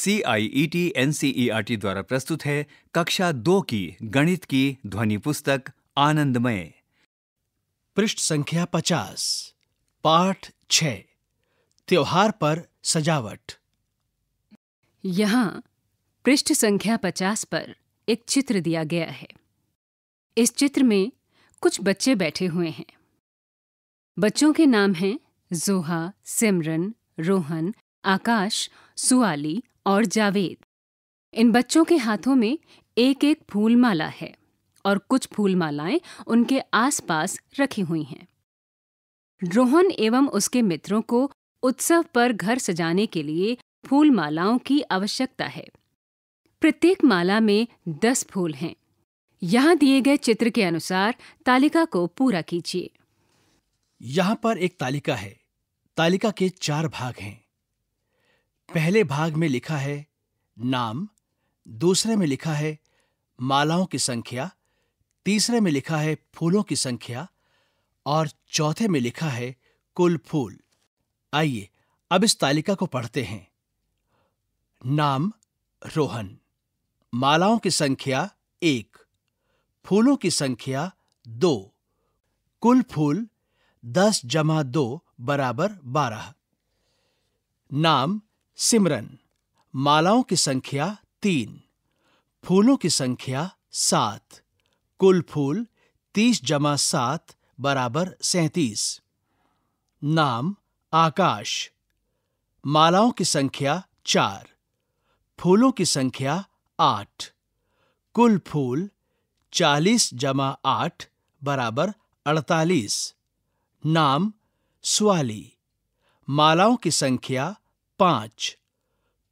C I E T N C E R T द्वारा प्रस्तुत है कक्षा दो की गणित की ध्वनि पुस्तक आनंदमय पृष्ठ संख्या पचास पाठ छ त्योहार पर सजावट यहाँ पृष्ठ संख्या पचास पर एक चित्र दिया गया है इस चित्र में कुछ बच्चे बैठे हुए हैं बच्चों के नाम हैं जोहा सिमरन रोहन आकाश सुआली और जावेद इन बच्चों के हाथों में एक एक फूलमाला है और कुछ फूलमालाएं उनके आसपास रखी हुई हैं रोहन एवं उसके मित्रों को उत्सव पर घर सजाने के लिए फूलमालाओं की आवश्यकता है प्रत्येक माला में दस फूल हैं यहाँ दिए गए चित्र के अनुसार तालिका को पूरा कीजिए यहाँ पर एक तालिका है तालिका के चार भाग हैं पहले भाग में लिखा है नाम दूसरे में लिखा है मालाओं की संख्या तीसरे में लिखा है फूलों की संख्या और चौथे में लिखा है कुल फूल आइए अब इस तालिका को पढ़ते हैं नाम रोहन मालाओं की संख्या एक फूलों की संख्या दो कुल फूल दस जमा दो बराबर बारह नाम सिमरन मालाओं की संख्या तीन फूलों की संख्या सात कुल फूल तीस जमा सात बराबर सैतीस नाम आकाश मालाओं की संख्या चार फूलों की संख्या आठ कुल फूल चालीस जमा आठ बराबर अड़तालीस नाम स्वाली मालाओं की संख्या पांच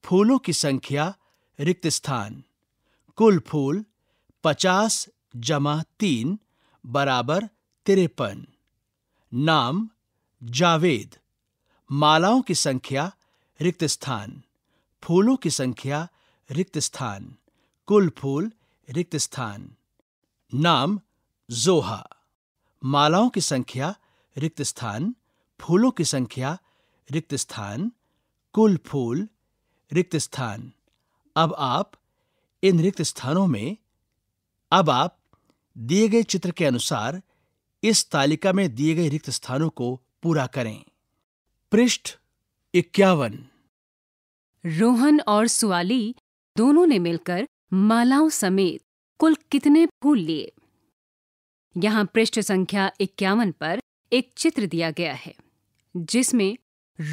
फूलों की संख्या रिक्त स्थान कुल फूल पचास जमा तीन बराबर तिरपन नाम जावेद मालाओं की संख्या रिक्त स्थान फूलों की संख्या रिक्त स्थान कुल फूल रिक्त स्थान नाम जोहा मालाओं की संख्या रिक्त स्थान फूलों की संख्या रिक्त स्थान कुल फूल रिक्त स्थान अब आप इन रिक्त स्थानों में अब आप दिए गए चित्र के अनुसार इस तालिका में दिए गए रिक्त स्थानों को पूरा करें पृष्ठ इक्यावन रोहन और सुवाली दोनों ने मिलकर मालाओं समेत कुल कितने फूल लिए यहां पृष्ठ संख्या इक्यावन पर एक चित्र दिया गया है जिसमें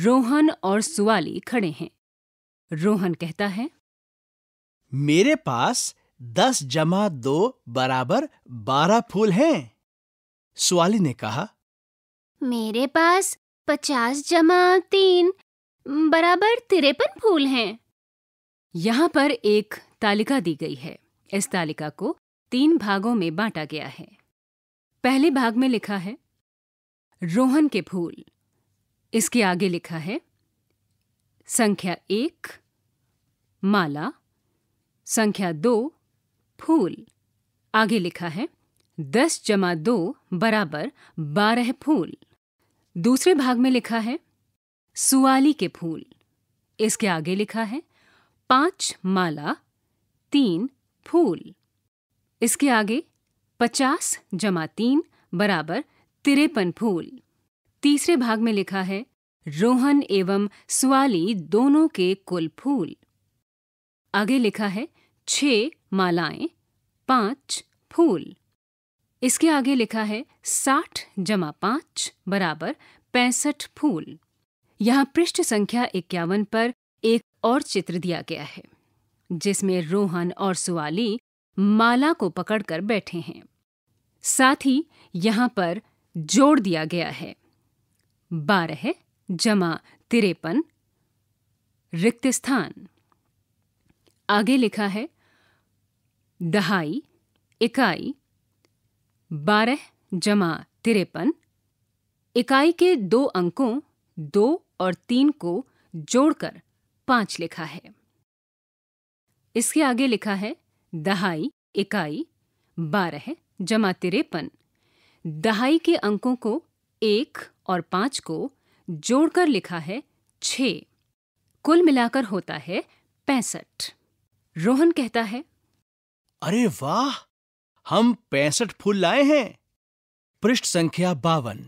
रोहन और सुवाली खड़े हैं रोहन कहता है मेरे पास दस जमा दो बराबर बारह फूल हैं सुवाली ने कहा मेरे पास पचास जमा तीन बराबर तिरपन फूल हैं यहाँ पर एक तालिका दी गई है इस तालिका को तीन भागों में बांटा गया है पहले भाग में लिखा है रोहन के फूल इसके आगे लिखा है संख्या एक माला संख्या दो फूल आगे लिखा है दस जमा दो बराबर बारह फूल दूसरे भाग में लिखा है सुआली के फूल इसके आगे लिखा है पांच माला तीन फूल इसके आगे पचास जमा तीन बराबर तिरपन फूल तीसरे भाग में लिखा है रोहन एवं सुवाली दोनों के कुल फूल आगे लिखा है छ मालाएं पांच फूल इसके आगे लिखा है साठ जमा पांच बराबर पैंसठ फूल यहाँ पृष्ठ संख्या इक्यावन पर एक और चित्र दिया गया है जिसमें रोहन और सुवाली माला को पकड़कर बैठे हैं साथ ही यहाँ पर जोड़ दिया गया है बारह जमा तिरपन रिक्त स्थान आगे लिखा है दहाई इकाई बारह जमा तिरपन इकाई के दो अंकों दो और तीन को जोड़कर पांच लिखा है इसके आगे लिखा है दहाई इकाई बारह जमा तिरपन दहाई के अंकों को एक और पांच को जोड़कर लिखा है छ कुल मिलाकर होता है पैंसठ रोहन कहता है अरे वाह हम पैंसठ फूल लाए हैं पृष्ठ संख्या बावन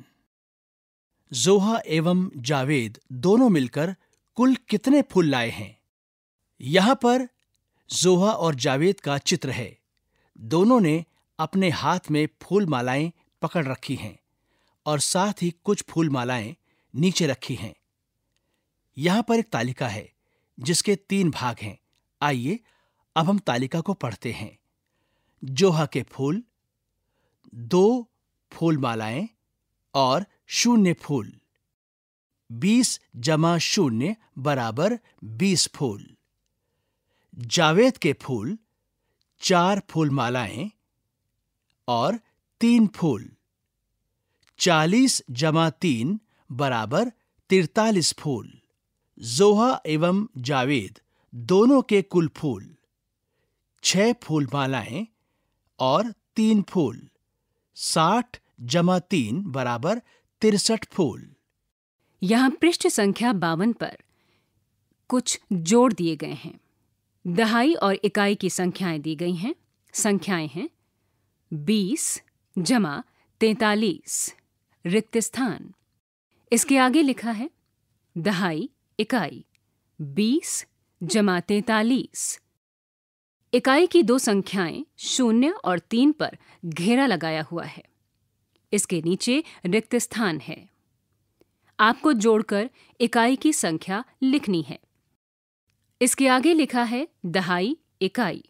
जोहा एवं जावेद दोनों मिलकर कुल कितने फूल लाए हैं यहाँ पर जोहा और जावेद का चित्र है दोनों ने अपने हाथ में फूल मालाएं पकड़ रखी हैं और साथ ही कुछ फूल मालाएं नीचे रखी हैं यहां पर एक तालिका है जिसके तीन भाग हैं आइए अब हम तालिका को पढ़ते हैं जोहा के फूल दो फूल मालाएं और शून्य फूल बीस जमा शून्य बराबर बीस फूल जावेद के फूल चार फूल मालाएं और तीन फूल चालीस जमा तीन बराबर तिरतालीस फूल जोहा एवं जावेद दोनों के कुल फूल छह फूल मालाएं और तीन फूल साठ जमा तीन बराबर तिरसठ फूल यहाँ पृष्ठ संख्या बावन पर कुछ जोड़ दिए गए हैं दहाई और इकाई की संख्याएं दी गई हैं संख्याएं हैं बीस जमा तैतालीस रिक्त स्थान इसके आगे लिखा है दहाई इकाई बीस जमा तैतालीस इकाई की दो संख्याएं शून्य और तीन पर घेरा लगाया हुआ है इसके नीचे रिक्त स्थान है आपको जोड़कर इकाई की संख्या लिखनी है इसके आगे लिखा है दहाई इकाई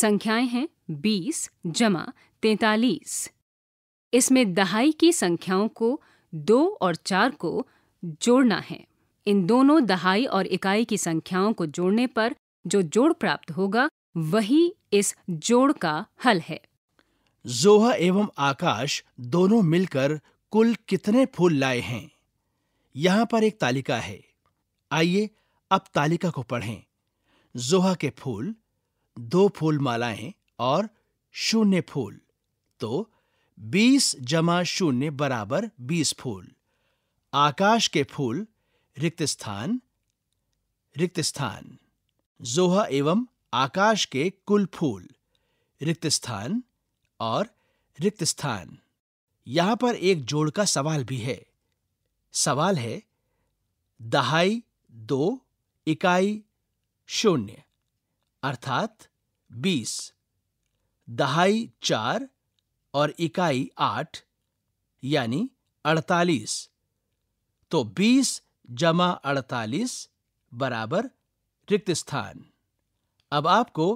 संख्याएं हैं बीस जमा तैतालीस इसमें दहाई की संख्याओं को दो और चार को जोड़ना है इन दोनों दहाई और इकाई की संख्याओं को जोड़ने पर जो जोड़ प्राप्त होगा वही इस जोड़ का हल है जोहा एवं आकाश दोनों मिलकर कुल कितने फूल लाए हैं यहां पर एक तालिका है आइए अब तालिका को पढ़ें जोहा के फूल दो फूल मालाएं और शून्य फूल तो बीस जमा शून्य बराबर बीस फूल आकाश के फूल रिक्त स्थान रिक्त स्थान जोहा एवं आकाश के कुल फूल रिक्त स्थान और रिक्त स्थान यहां पर एक जोड़ का सवाल भी है सवाल है दहाई दो इकाई शून्य अर्थात बीस दहाई चार और इकाई आठ यानी अड़तालीस तो बीस जमा अड़तालीस बराबर रिक्त स्थान अब आपको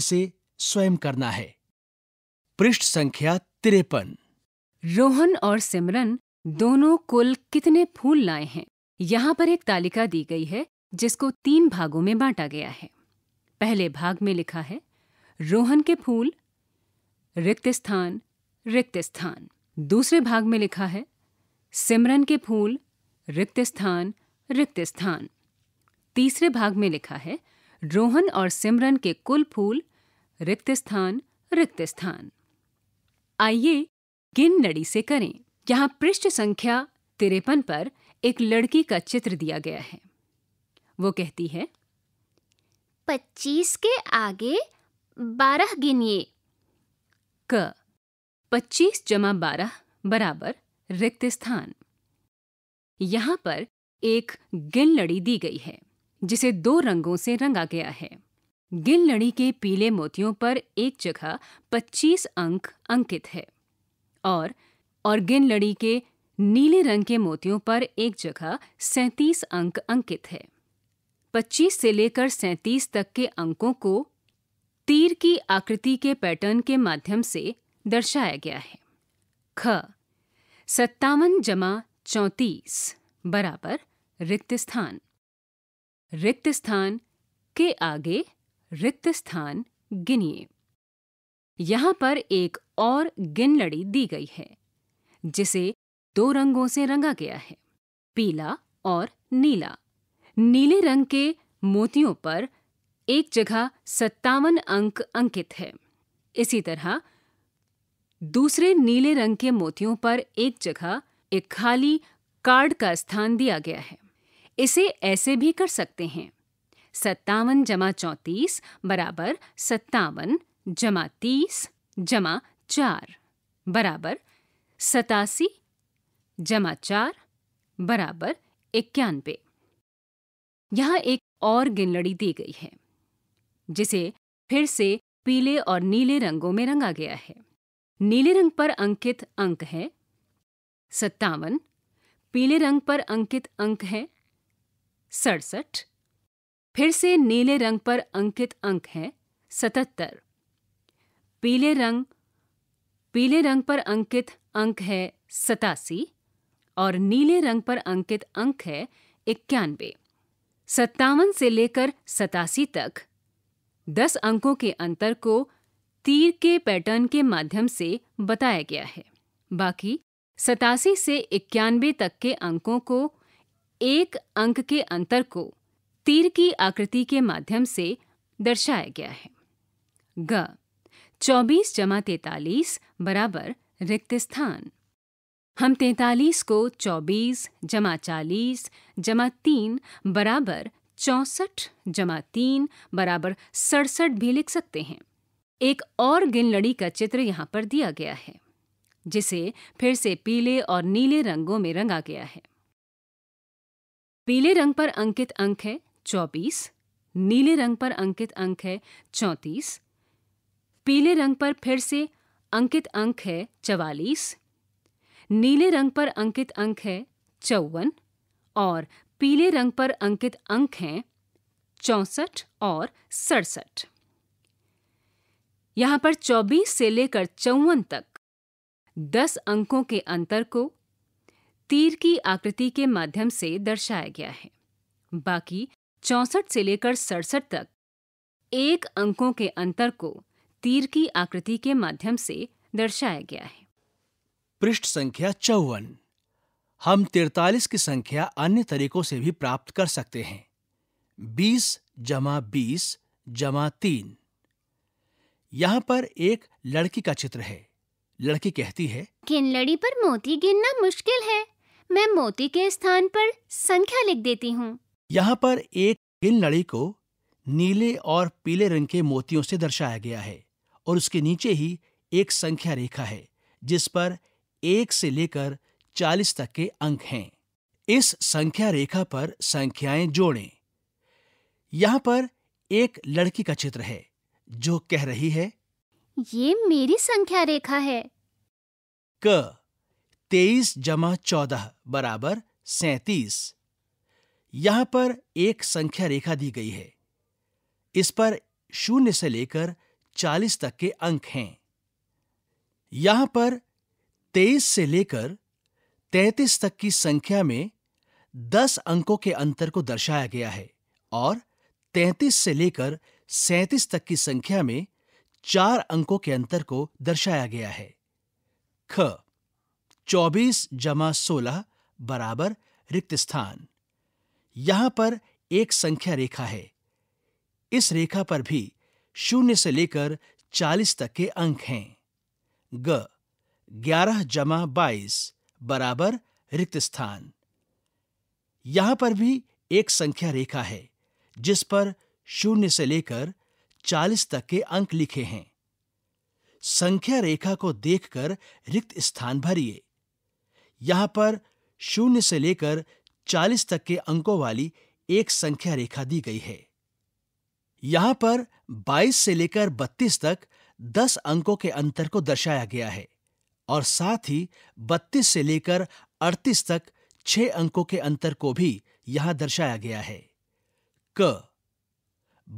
इसे स्वयं करना है पृष्ठ संख्या तिरपन रोहन और सिमरन दोनों कुल कितने फूल लाए हैं यहाँ पर एक तालिका दी गई है जिसको तीन भागों में बांटा गया है पहले भाग में लिखा है रोहन के फूल रिक्त स्थान रिक्त स्थान दूसरे भाग में लिखा है सिमरन के फूल रिक्त स्थान रिक्त स्थान तीसरे भाग में लिखा है रोहन और सिमरन के कुल फूल रिक्त स्थान रिक्त स्थान आइए गिन नड़ी से करें यहाँ पृष्ठ संख्या तिरपन पर एक लड़की का चित्र दिया गया है वो कहती है पच्चीस के आगे बारह गिनिए क 25 जमा बारह बराबर रिक्त स्थान यहां पर एक गिन लड़ी दी गई है जिसे दो रंगों से रंगा गया है गिन लड़ी के पीले मोतियों पर एक जगह 25 अंक अंकित है और और गिन लड़ी के नीले रंग के मोतियों पर एक जगह 37 अंक अंकित है 25 से लेकर 37 तक के अंकों को तीर की आकृति के पैटर्न के माध्यम से दर्शाया गया है ख सत्तावन जमा चौंतीस बराबर रिक्त स्थान रिक्त स्थान के आगे रिक्त स्थान गिनिए यहां पर एक और गिन लड़ी दी गई है जिसे दो रंगों से रंगा गया है पीला और नीला नीले रंग के मोतियों पर एक जगह सत्तावन अंक अंकित है इसी तरह दूसरे नीले रंग के मोतियों पर एक जगह एक खाली कार्ड का स्थान दिया गया है इसे ऐसे भी कर सकते हैं सत्तावन जमा चौंतीस बराबर सत्तावन जमा तीस जमा चार बराबर सतासी जमा चार बराबर इक्यानबे यहाँ एक और गिनलड़ी दी गई है जिसे फिर से पीले और नीले रंगों में रंगा गया है नीले रंग पर अंकित अंक है सत्तावन पीले रंग पर अंकित अंक है सड़सठ फिर से नीले रंग पर अंकित अंक है सतहत्तर पीले रंग पीले रंग पर अंकित अंक है सतासी और नीले रंग पर अंकित अंक है इक्यानवे सत्तावन से लेकर सतासी तक दस अंकों के अंतर को तीर के पैटर्न के माध्यम से बताया गया है बाकी सतासी से इक्यानवे तक के अंकों को एक अंक के अंतर को तीर की आकृति के माध्यम से दर्शाया गया है ग चौबीस जमा तैतालीस बराबर रिक्त स्थान हम तैतालीस को चौबीस जमा चालीस जमा तीन बराबर चौसठ जमा तीन बराबर सड़सठ भी लिख सकते हैं एक और गिनलड़ी का चित्र यहाँ पर दिया गया है जिसे फिर से पीले और नीले रंगों में रंगा गया है पीले रंग पर अंकित अंक है चौबीस नीले रंग पर अंकित अंक है चौंतीस पीले रंग पर फिर से अंकित अंक है चवालीस नीले रंग पर अंकित अंक है चौवन और पीले रंग पर अंकित अंक हैं चौंसठ और सड़सठ यहाँ पर 24 से लेकर चौवन तक 10 अंकों के अंतर को तीर की आकृति के माध्यम से दर्शाया गया है बाकी चौसठ से लेकर सड़सठ तक एक अंकों के अंतर को तीर की आकृति के माध्यम से दर्शाया गया है पृष्ठ संख्या चौवन हम तिरतालीस की संख्या अन्य तरीकों से भी प्राप्त कर सकते हैं बीस जमा बीस जमा तीन यहाँ पर एक लड़की का चित्र है लड़की कहती है किनलड़ी पर मोती गिनना मुश्किल है मैं मोती के स्थान पर संख्या लिख देती हूँ यहाँ पर एक किनलड़ी को नीले और पीले रंग के मोतियों से दर्शाया गया है और उसके नीचे ही एक संख्या रेखा है जिस पर एक से लेकर चालीस तक के अंक हैं इस संख्या रेखा पर संख्याएं जोड़ें। यहाँ पर एक लड़की का चित्र है जो कह रही है ये मेरी संख्या रेखा है क तेईस जमा चौदह बराबर सैतीस यहां पर एक संख्या रेखा दी गई है इस पर शून्य से लेकर चालीस तक के अंक हैं यहां पर तेईस से लेकर तैतीस तक की संख्या में दस अंकों के अंतर को दर्शाया गया है और तैतीस से लेकर सैतीस तक की संख्या में चार अंकों के अंतर को दर्शाया गया है ख चौबीस जमा सोलह बराबर रिक्त स्थान यहां पर एक संख्या रेखा है इस रेखा पर भी शून्य से लेकर चालीस तक के अंक हैं ग ग्यारह जमा बाईस बराबर रिक्त स्थान यहां पर भी एक संख्या रेखा है जिस पर शून्य से लेकर चालीस तक के अंक लिखे हैं संख्या रेखा को देखकर रिक्त स्थान भरिए यहां पर शून्य से लेकर चालीस तक के अंकों वाली एक संख्या रेखा दी गई है यहां पर 22 से लेकर 32 तक 10 अंकों के अंतर को दर्शाया गया है और साथ ही 32 से लेकर 38 तक 6 अंकों के अंतर को भी यहां दर्शाया गया है क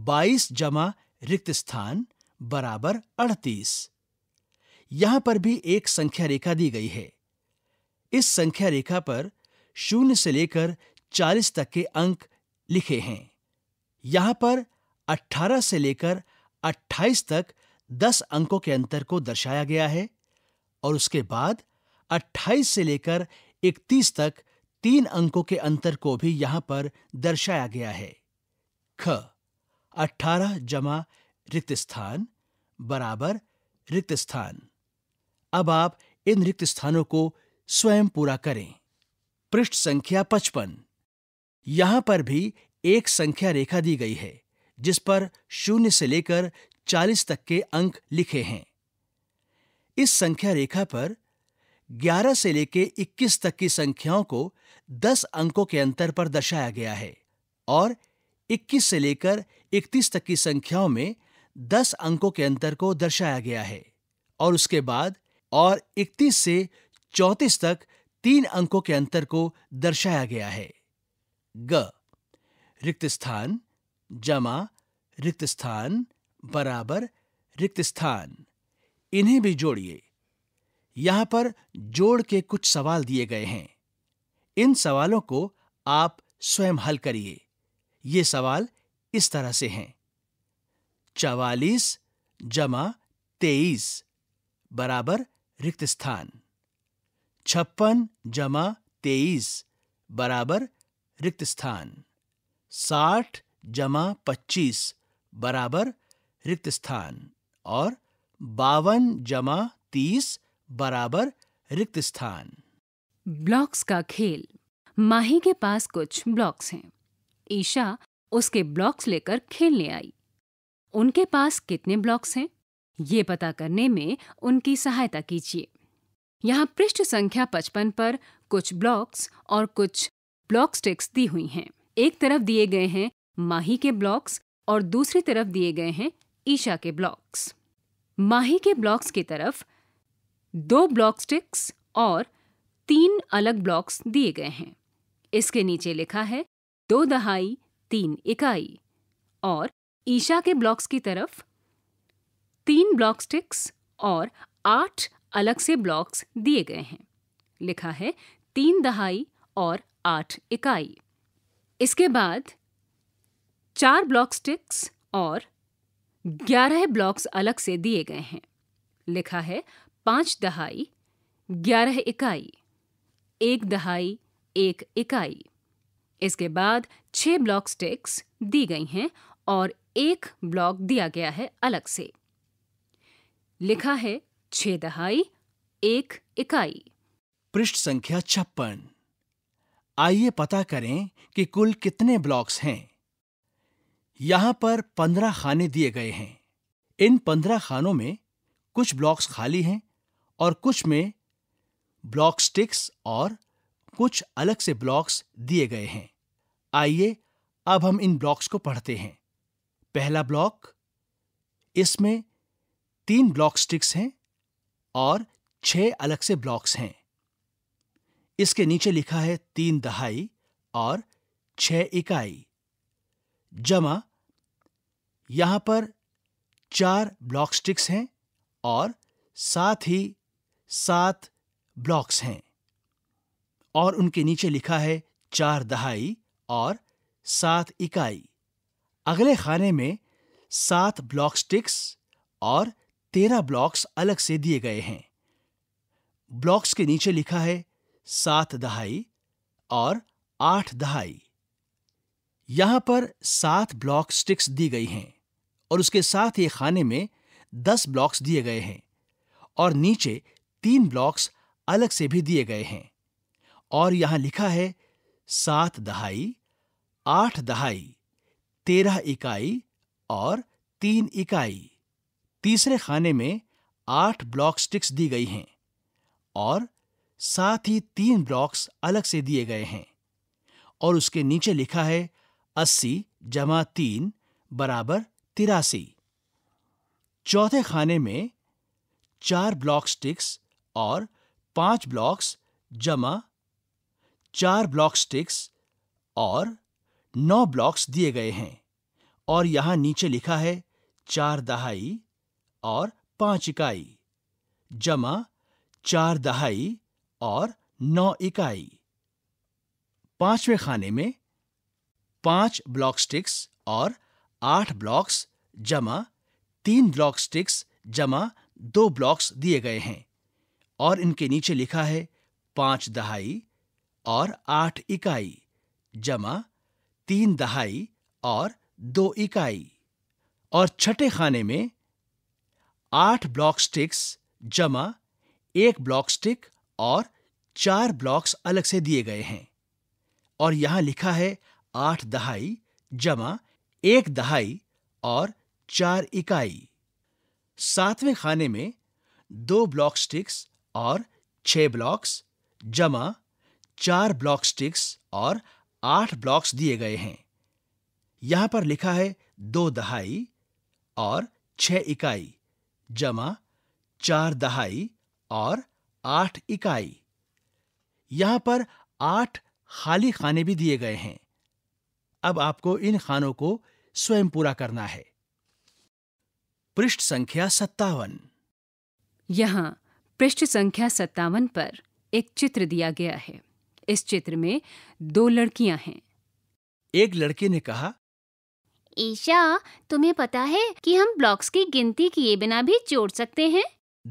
बाईस जमा रिक्त स्थान बराबर अड़तीस यहां पर भी एक संख्या रेखा दी गई है इस संख्या रेखा पर शून्य से लेकर चालीस तक के अंक लिखे हैं यहां पर अठारह से लेकर अट्ठाईस तक दस अंकों के अंतर को दर्शाया गया है और उसके बाद अट्ठाईस से लेकर इकतीस तक तीन अंकों के अंतर को भी यहां पर दर्शाया गया है ख अठारह जमा रिक्त स्थान बराबर रिक्त स्थान अब आप इन रिक्त स्थानों को स्वयं पूरा करें पृष्ठ संख्या पचपन यहां पर भी एक संख्या रेखा दी गई है जिस पर शून्य से लेकर चालीस तक के अंक लिखे हैं इस संख्या रेखा पर 11 से लेकर 21 तक की संख्याओं को 10 अंकों के अंतर पर दर्शाया गया है और 21 से लेकर 31 तक की संख्याओं में 10 अंकों के अंतर को दर्शाया गया है और उसके बाद और 31 से 34 तक तीन अंकों के अंतर को दर्शाया गया है ग रिक्त स्थान जमा रिक्त स्थान बराबर रिक्त स्थान इन्हें भी जोड़िए यहां पर जोड़ के कुछ सवाल दिए गए हैं इन सवालों को आप स्वयं हल करिए ये सवाल इस तरह से हैं चवालीस जमा तेईस बराबर रिक्त स्थान छप्पन जमा तेईस बराबर रिक्त स्थान साठ जमा पच्चीस बराबर रिक्त स्थान और बावन जमा तीस बराबर रिक्त स्थान ब्लॉक्स का खेल माही के पास कुछ ब्लॉक्स हैं ईशा उसके ब्लॉक्स लेकर खेलने आई उनके पास कितने ब्लॉक्स हैं ये पता करने में उनकी सहायता कीजिए यहाँ पृष्ठ संख्या पचपन पर कुछ ब्लॉक्स और कुछ ब्लॉक स्टिक्स दी हुई हैं एक तरफ दिए गए हैं माही के ब्लॉक्स और दूसरी तरफ दिए गए हैं ईशा के ब्लॉक्स माही के ब्लॉक्स की तरफ दो ब्लॉक स्टिक्स और तीन अलग ब्लॉक्स दिए गए हैं इसके नीचे लिखा है दो दहाई तीन इकाई और ईशा के ब्लॉक्स की तरफ तीन ब्लॉक स्टिक्स और आठ अलग से ब्लॉक्स दिए गए हैं लिखा है तीन दहाई और आठ इकाई इसके बाद चार ब्लॉक स्टिक्स और ग्यारह ब्लॉक्स अलग से दिए गए हैं लिखा है पांच दहाई ग्यारह इकाई एक दहाई एक इकाई इसके बाद छह ब्लॉक स्टिक्स दी गई हैं और एक ब्लॉक दिया गया है अलग से लिखा है छह दहाई एक इकाई पृष्ठ संख्या छप्पन आइए पता करें कि कुल कितने ब्लॉक्स हैं यहां पर पंद्रह खाने दिए गए हैं इन पंद्रह खानों में कुछ ब्लॉक्स खाली हैं और कुछ में ब्लॉक स्टिक्स और कुछ अलग से ब्लॉक्स दिए गए हैं आइए अब हम इन ब्लॉक्स को पढ़ते हैं पहला ब्लॉक इसमें तीन ब्लॉक स्टिक्स हैं और छह अलग से ब्लॉक्स हैं इसके नीचे लिखा है तीन दहाई और छह इकाई जमा यहां पर चार ब्लॉक स्टिक्स हैं और साथ ही सात ब्लॉक्स हैं और उनके नीचे लिखा है चार दहाई और सात इकाई अगले खाने में सात ब्लॉक स्टिक्स और तेरह ब्लॉक्स अलग से दिए गए हैं ब्लॉक्स के नीचे लिखा है सात दहाई और आठ दहाई यहां पर सात ब्लॉक स्टिक्स दी गई हैं और उसके साथ ये खाने में दस ब्लॉक्स दिए गए हैं और नीचे तीन ब्लॉक्स अलग से भी दिए गए हैं और यहां लिखा है सात दहाई आठ दहाई तेरह इकाई और तीन इकाई तीसरे खाने में आठ ब्लॉक स्टिक्स दी गई हैं और साथ ही तीन ब्लॉक्स अलग से दिए गए हैं और उसके नीचे लिखा है अस्सी जमा तीन बराबर तिरासी चौथे खाने में चार ब्लॉक स्टिक्स और पांच ब्लॉक्स जमा चार ब्लॉक स्टिक्स और नौ ब्लॉक्स दिए गए हैं और यहां नीचे लिखा है चार दहाई और पांच इकाई जमा चार दहाई और नौ इकाई पांचवें खाने में पांच ब्लॉक स्टिक्स और आठ ब्लॉक्स जमा तीन ब्लॉक स्टिक्स जमा दो ब्लॉक्स दिए गए हैं और इनके नीचे लिखा है पांच दहाई और आठ इकाई जमा तीन दहाई और दो इकाई और छठे खाने में आठ ब्लॉक स्टिक्स जमा एक ब्लॉक स्टिक और चार ब्लॉक्स अलग से दिए गए हैं और यहां लिखा है आठ दहाई जमा एक दहाई और चार इकाई सातवें खाने में दो ब्लॉक स्टिक्स और छह ब्लॉक्स जमा चार ब्लॉक स्टिक्स और आठ ब्लॉक्स दिए गए हैं यहां पर लिखा है दो दहाई और छह इकाई जमा चार दहाई और आठ इकाई यहां पर आठ खाली खाने भी दिए गए हैं अब आपको इन खानों को स्वयं पूरा करना है पृष्ठ संख्या सत्तावन यहाँ पृष्ठ संख्या सत्तावन पर एक चित्र दिया गया है इस चित्र में दो लड़कियां हैं एक लड़की ने कहा ईशा तुम्हें पता है कि हम ब्लॉक्स की गिनती किए बिना भी जोड़ सकते हैं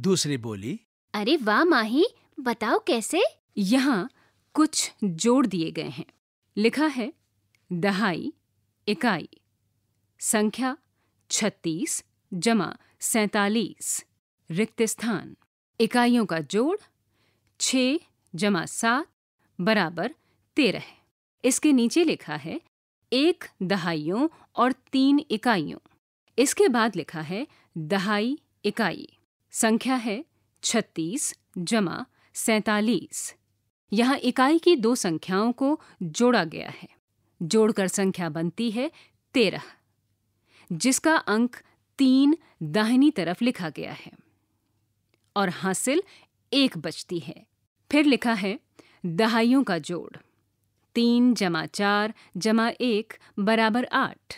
दूसरी बोली अरे वाह माही बताओ कैसे यहाँ कुछ जोड़ दिए गए हैं लिखा है दहाई इकाई संख्या छत्तीस जमा सैतालीस रिक्त स्थान इकाइयों का जोड़ छ जमा सात बराबर तेरह इसके नीचे लिखा है एक दहाइयों और तीन इकाइयों इसके बाद लिखा है दहाई इकाई संख्या है छत्तीस जमा सैतालीस यहाँ इकाई की दो संख्याओं को जोड़ा गया है जोड़कर संख्या बनती है तेरह जिसका अंक तीन दाहिनी तरफ लिखा गया है और हासिल एक बचती है फिर लिखा है दहाइयों का जोड़ तीन जमा चार जमा एक बराबर आठ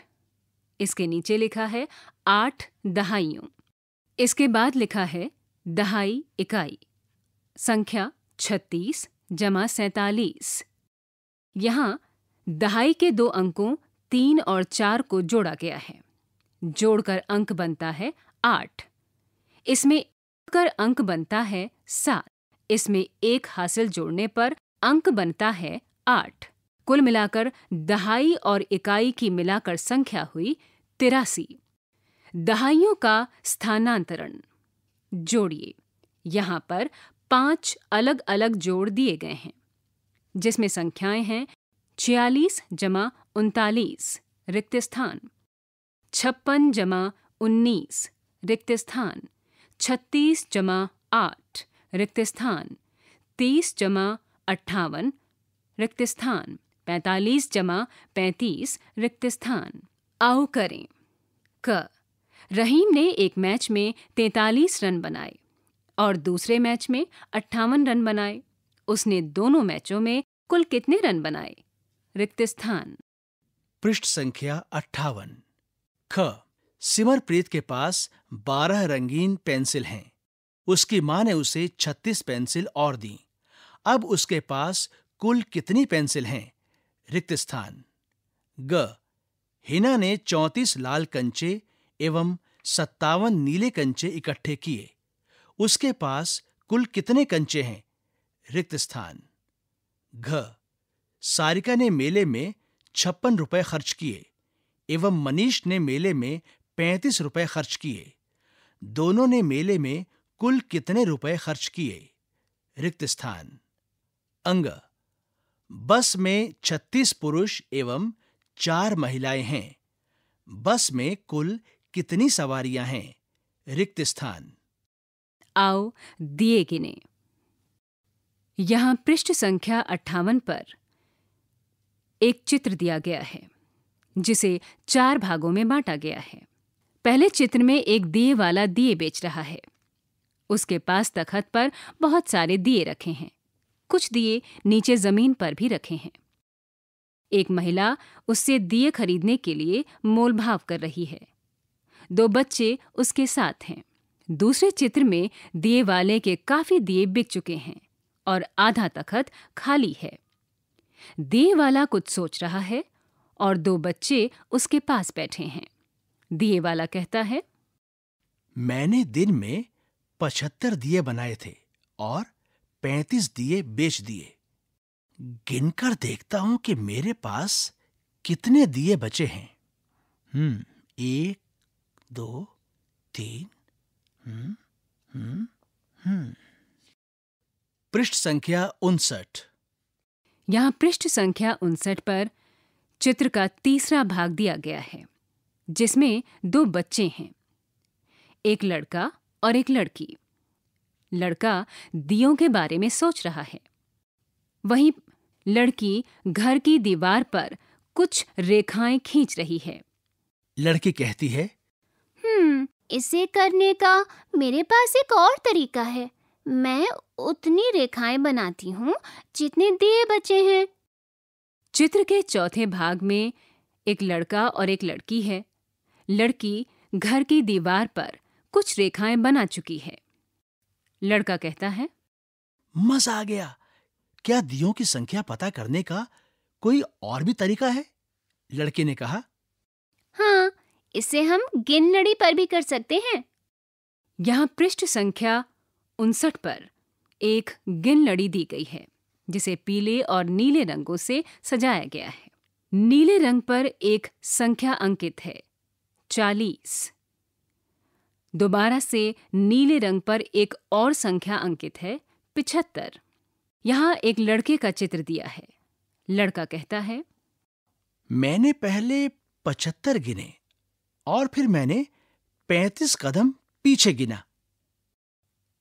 इसके नीचे लिखा है आठ दहाइयों इसके बाद लिखा है दहाई इकाई संख्या छत्तीस जमा सैतालीस यहां दहाई के दो अंकों तीन और चार को जोड़ा गया है जोड़कर अंक बनता है आठ इसमें कर अंक बनता है सात इसमें एक हासिल जोड़ने पर अंक बनता है आठ कुल मिलाकर दहाई और इकाई की मिलाकर संख्या हुई तिरासी दहाइयों का स्थानांतरण जोड़िए यहाँ पर पांच अलग अलग जोड़ दिए गए हैं जिसमें संख्याएं हैं छियालीस जमा उनतालीस रिक्त स्थान छप्पन जमा उन्नीस रिक्त स्थान छत्तीस जमा आठ रिक्त स्थान तीस जमा अट्ठावन रिक्त स्थान पैंतालीस जमा पैंतीस रिक्त स्थान आओ करें क रहीम ने एक मैच में तैतालीस रन बनाए और दूसरे मैच में अट्ठावन रन बनाए उसने दोनों मैचों में कुल कितने रन बनाए रिक्त स्थान पृष्ठ संख्या अट्ठावन ख सिमरप्रीत के पास बारह रंगीन पेंसिल हैं उसकी मां ने उसे छत्तीस पेंसिल और दी अब उसके पास कुल कितनी पेंसिल हैं रिक्त स्थान ग हिना ने चौतीस लाल कंचे एवं सत्तावन नीले कंचे इकट्ठे किए उसके पास कुल कितने कंचे हैं रिक्त स्थान घ सारिका ने मेले में छप्पन रुपए खर्च किए एवं मनीष ने मेले में पैंतीस रुपए खर्च किए दोनों ने मेले में कुल कितने रुपए खर्च किए रिक्त स्थान अंग बस में 36 पुरुष एवं चार महिलाएं हैं बस में कुल कितनी सवारियां हैं रिक्त स्थान आओ दिए गिने यहां पृष्ठ संख्या अट्ठावन पर एक चित्र दिया गया है जिसे चार भागों में बांटा गया है पहले चित्र में एक दिए वाला दिए बेच रहा है उसके पास तखत पर बहुत सारे दिए रखे हैं कुछ दिए नीचे जमीन पर भी रखे हैं एक महिला उससे दिए खरीदने के लिए मोलभाव कर रही है दो बच्चे उसके साथ हैं दूसरे चित्र में दिए वाले के काफी दिए बिक चुके हैं और आधा तखत खाली है दिए वाला कुछ सोच रहा है और दो बच्चे उसके पास बैठे हैं दिए वाला कहता है मैंने दिन में पचहत्तर दिए बनाए थे और पैंतीस दिए बेच दिए गिनकर देखता हूं कि मेरे पास कितने दिए बचे हैं हम्म एक दो तीन हम्म हम्म हम्म पृष्ठ संख्या उनसठ यहाँ पृष्ठ संख्या उनसठ पर चित्र का तीसरा भाग दिया गया है जिसमें दो बच्चे हैं एक लड़का और एक लड़की लड़का दियों के बारे में सोच रहा है वहीं लड़की घर की दीवार पर कुछ रेखाएं खींच रही है लड़की कहती है हम्म इसे करने का मेरे पास एक और तरीका है मैं उतनी रेखाएं बनाती हूँ जितने दिए बचे हैं चित्र के चौथे भाग में एक लड़का और एक लड़की है लड़की घर की दीवार पर कुछ रेखाएं बना चुकी है लड़का कहता है मजा आ गया क्या दियों की संख्या पता करने का कोई और भी तरीका है लड़के ने कहा हाँ इसे हम गिन लड़ी पर भी कर सकते हैं यहाँ पृष्ठ संख्या उनसठ पर एक गिन लड़ी दी गई है जिसे पीले और नीले रंगों से सजाया गया है नीले रंग पर एक संख्या अंकित है चालीस दोबारा से नीले रंग पर एक और संख्या अंकित है पिछहत्तर यहाँ एक लड़के का चित्र दिया है लड़का कहता है मैंने पहले पचहत्तर गिने और फिर मैंने पैंतीस कदम पीछे गिना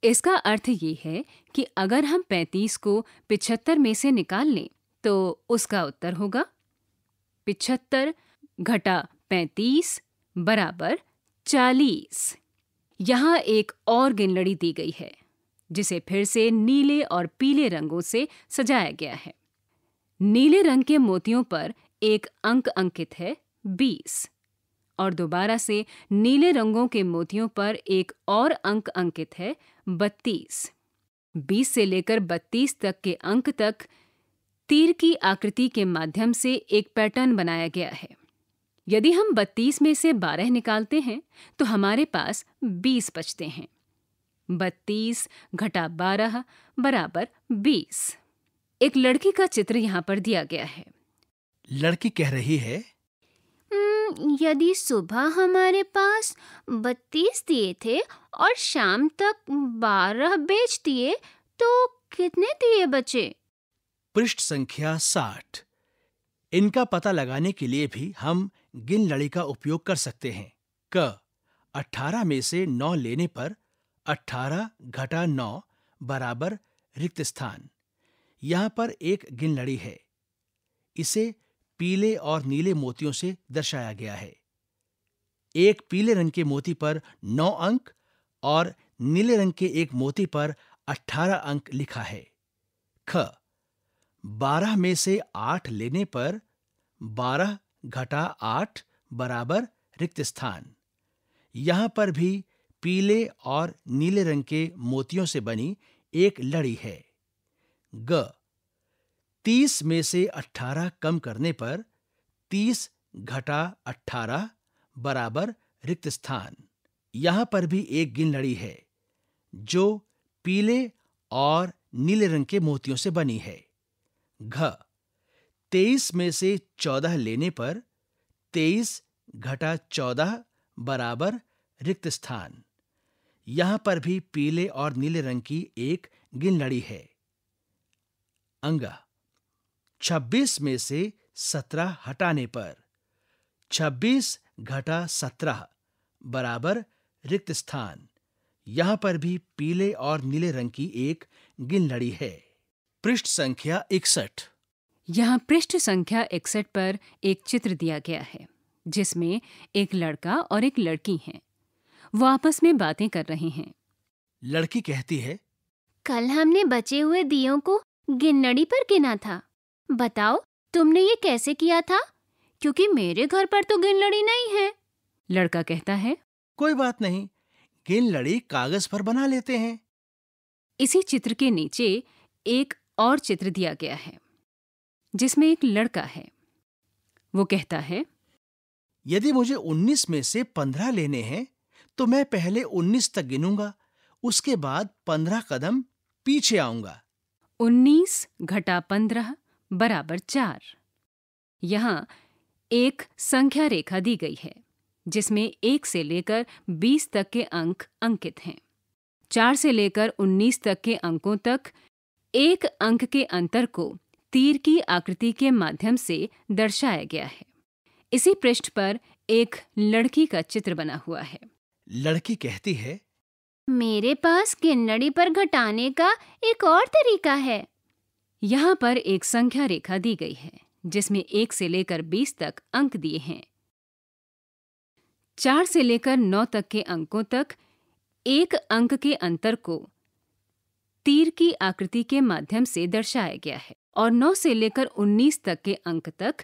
इसका अर्थ ये है कि अगर हम पैंतीस को पिछहत्तर में से निकाल लें तो उसका उत्तर होगा पिछहत्तर घटा पैंतीस बराबर चालीस यहाँ एक और गिनलड़ी दी गई है जिसे फिर से नीले और पीले रंगों से सजाया गया है नीले रंग के मोतियों पर एक अंक अंकित है बीस और दोबारा से नीले रंगों के मोतियों पर एक और अंक अंकित है बत्तीस बीस से लेकर बत्तीस तक के अंक तक तीर की आकृति के माध्यम से एक पैटर्न बनाया गया है यदि हम 32 में से 12 निकालते हैं तो हमारे पास 20 बचते हैं 32 घटा 12 बराबर 20। एक लड़की का चित्र यहाँ पर दिया गया है लड़की कह रही है यदि सुबह हमारे पास बत्तीस दिए थे और शाम तक बारह बेच दिए तो कितने दिए बचे पृष्ठ संख्या साठ इनका पता लगाने के लिए भी हम गिन लड़ी का उपयोग कर सकते हैं क अठारह में से नौ लेने पर अठारह घटा नौ बराबर रिक्त स्थान यहाँ पर एक गिन लड़ी है इसे पीले और नीले मोतियों से दर्शाया गया है एक पीले रंग के मोती पर नौ अंक और नीले रंग के एक मोती पर अठारह अंक लिखा है ख बारह में से आठ लेने पर बारह घटा आठ बराबर रिक्त स्थान यहां पर भी पीले और नीले रंग के मोतियों से बनी एक लड़ी है ग तीस में से अठारह कम करने पर तीस घटा अठारह बराबर रिक्त स्थान यहां पर भी एक गिन लड़ी है जो पीले और नीले रंग के मोतियों से बनी है घ तेईस में से चौदह लेने पर तेईस घटा चौदह बराबर रिक्त स्थान यहां पर भी पीले और नीले रंग की एक गिनलड़ी है अंग छब्बीस में से सत्रह हटाने पर छब्बीस घटा सत्रह बराबर रिक्त स्थान यहां पर भी पीले और नीले रंग की एक गिनलड़ी है पृष्ठ संख्या इकसठ यहाँ पृष्ठ संख्या इकसठ पर एक चित्र दिया गया है जिसमें एक लड़का और एक लड़की हैं वो आपस में बातें कर रहे हैं लड़की कहती है कल हमने बचे हुए दियों को गिन्नड़ी पर गिना था बताओ तुमने ये कैसे किया था क्योंकि मेरे घर पर तो गिनलड़ी नहीं है लड़का कहता है कोई बात नहीं गिनलड़ी कागज पर बना लेते हैं इसी चित्र के नीचे एक और चित्र दिया गया है जिसमें एक लड़का है वो कहता है यदि मुझे 19 में से 15 लेने हैं तो मैं पहले 19 तक गिनूंगा उसके बाद 15 कदम पीछे आऊंगा 19 घटा 15 बराबर चार यहाँ एक संख्या रेखा दी गई है जिसमें एक से लेकर 20 तक के अंक अंकित हैं चार से लेकर 19 तक के अंकों तक एक अंक के अंतर को तीर की आकृति के माध्यम से दर्शाया गया है इसी पृष्ठ पर एक लड़की का चित्र बना हुआ है लड़की कहती है मेरे पास किन्नड़ी पर घटाने का एक और तरीका है यहाँ पर एक संख्या रेखा दी गई है जिसमें एक से लेकर बीस तक अंक दिए हैं चार से लेकर नौ तक के अंकों तक एक अंक के अंतर को तीर की आकृति के माध्यम से दर्शाया गया है और 9 से लेकर 19 तक के अंक तक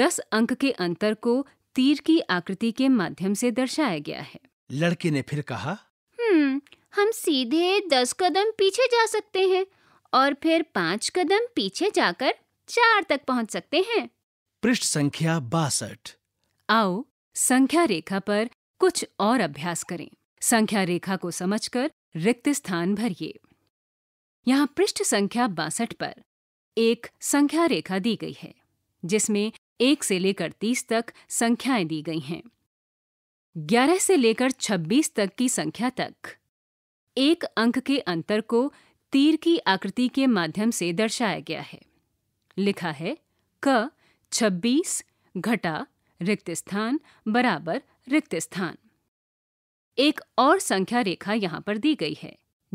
10 अंक के अंतर को तीर की आकृति के माध्यम से दर्शाया गया है लड़के ने फिर कहा हम्म हम सीधे दस कदम पीछे जा सकते हैं और फिर पाँच कदम पीछे जाकर चार तक पहुंच सकते हैं पृष्ठ संख्या बासठ आओ संख्या रेखा पर कुछ और अभ्यास करें संख्या रेखा को समझकर रिक्त स्थान भरिए यहाँ पृष्ठ संख्या बासठ पर एक संख्या रेखा दी गई है जिसमें एक से लेकर तीस तक संख्याएं दी गई हैं ग्यारह से लेकर छब्बीस तक की संख्या तक एक अंक के अंतर को तीर की आकृति के माध्यम से दर्शाया गया है लिखा है क छब्बीस घटा रिक्त स्थान बराबर रिक्त स्थान एक और संख्या रेखा यहां पर दी गई है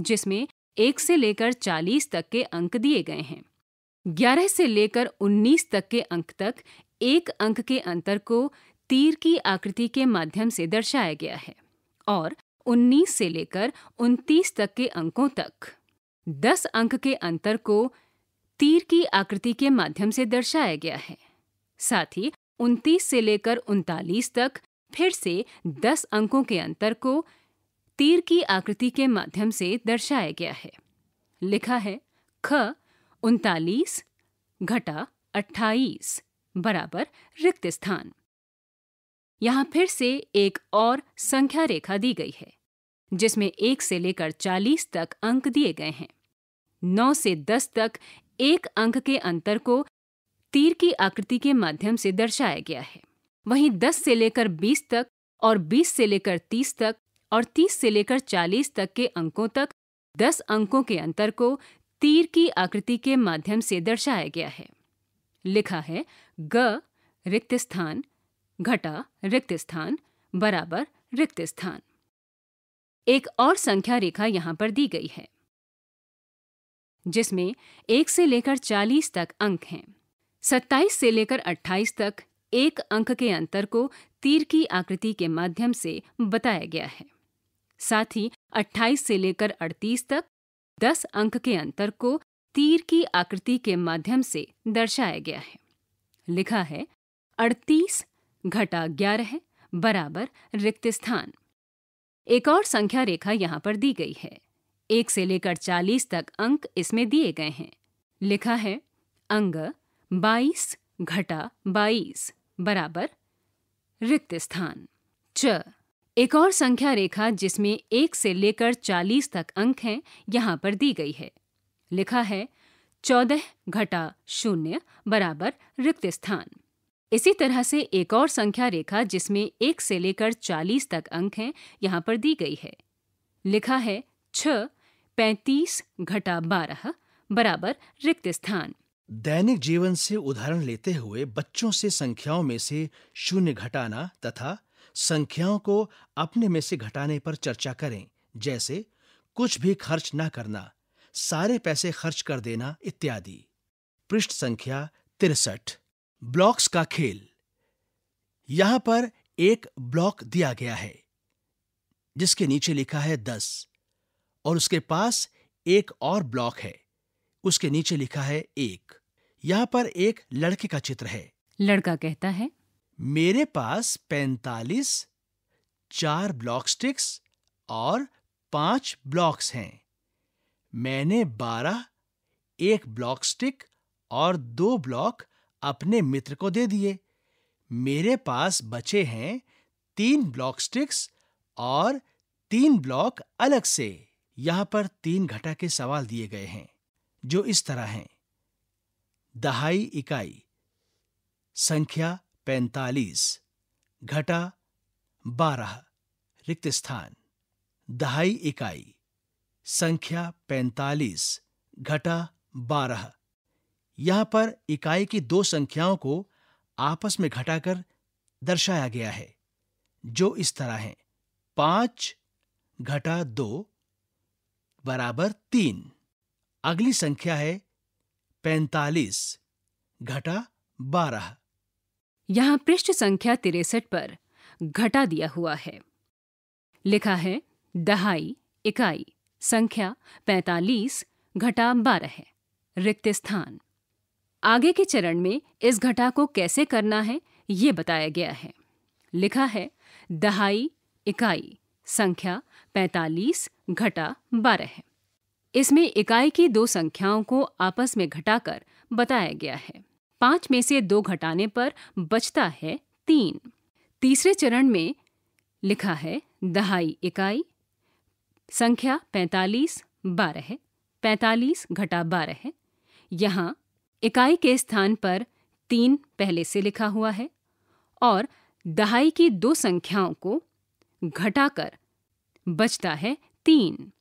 जिसमें एक से लेकर चालीस तक के अंक दिए गए हैं ग्यारह से लेकर उन्नीस तक के अंक तक एक अंक के अंतर को तीर की आकृति के माध्यम से दर्शाया गया है और उन्नीस से लेकर उनतीस तक के अंकों तक दस अंक के अंतर को तीर की आकृति के माध्यम से दर्शाया गया है साथ ही उनतीस से लेकर उनतालीस तक फिर से दस अंकों के अंतर को तीर की आकृति के माध्यम से दर्शाया गया है लिखा है ख उनतालीस घटा अट्ठाईस बराबर रिक्त स्थान यहां फिर से एक और संख्या रेखा दी गई है जिसमें एक से लेकर चालीस तक अंक दिए गए हैं नौ से दस तक एक अंक के अंतर को तीर की आकृति के माध्यम से दर्शाया गया है वहीं दस से लेकर बीस तक और बीस से लेकर तीस तक और 30 से लेकर 40 तक के अंकों तक 10 अंकों के अंतर को तीर की आकृति के माध्यम से दर्शाया गया है लिखा है ग रिक्त स्थान घटा रिक्त स्थान बराबर रिक्त स्थान एक और संख्या रेखा यहां पर दी गई है जिसमें एक से लेकर 40 तक अंक हैं 27 से लेकर 28 तक एक अंक के अंतर को तीर की आकृति के माध्यम से बताया गया है साथ ही 28 से लेकर 38 तक 10 अंक के अंतर को तीर की आकृति के माध्यम से दर्शाया गया है लिखा है 38 घटा ग्यारह बराबर रिक्त स्थान एक और संख्या रेखा यहाँ पर दी गई है एक से लेकर चालीस तक अंक इसमें दिए गए हैं लिखा है अंग बाईस घटा बाईस बराबर रिक्त स्थान च एक और संख्या रेखा जिसमें एक से लेकर चालीस तक अंक हैं यहाँ पर दी गई है लिखा है चौदह घटा शून्य बराबर रिक्त स्थान इसी तरह से एक और संख्या रेखा जिसमें एक से लेकर चालीस तक अंक हैं यहाँ पर दी गई है लिखा है छ पैतीस घटा बारह बराबर रिक्त स्थान दैनिक जीवन से उदाहरण लेते हुए बच्चों से संख्याओं में से शून्य घटाना तथा संख्याओं को अपने में से घटाने पर चर्चा करें जैसे कुछ भी खर्च ना करना सारे पैसे खर्च कर देना इत्यादि पृष्ठ संख्या तिरसठ ब्लॉक्स का खेल यहां पर एक ब्लॉक दिया गया है जिसके नीचे लिखा है दस और उसके पास एक और ब्लॉक है उसके नीचे लिखा है एक यहां पर एक लड़के का चित्र है लड़का कहता है मेरे पास पैंतालीस चार ब्लॉक स्टिक्स और पांच ब्लॉक्स हैं मैंने बारह एक ब्लॉक स्टिक और दो ब्लॉक अपने मित्र को दे दिए मेरे पास बचे हैं तीन ब्लॉक स्टिक्स और तीन ब्लॉक अलग से यहां पर तीन घटा के सवाल दिए गए हैं जो इस तरह हैं दहाई इकाई संख्या पैंतालीस घटा बारह रिक्त स्थान दहाई इकाई संख्या पैंतालीस घटा बारह यहां पर इकाई की दो संख्याओं को आपस में घटाकर दर्शाया गया है जो इस तरह है पांच घटा दो बराबर तीन अगली संख्या है पैंतालीस घटा बारह यहां पृष्ठ संख्या तिरसठ पर घटा दिया हुआ है लिखा है दहाई इकाई संख्या पैतालीस घटा बारह है रिक्त स्थान आगे के चरण में इस घटा को कैसे करना है ये बताया गया है लिखा है दहाई इकाई संख्या पैतालीस घटा बारह है इसमें इकाई की दो संख्याओं को आपस में घटाकर बताया गया है पाँच में से दो घटाने पर बचता है तीन तीसरे चरण में लिखा है दहाई इकाई संख्या पैंतालीस बारह है पैंतालीस घटा बारह है यहाँ इकाई के स्थान पर तीन पहले से लिखा हुआ है और दहाई की दो संख्याओं को घटाकर बचता है तीन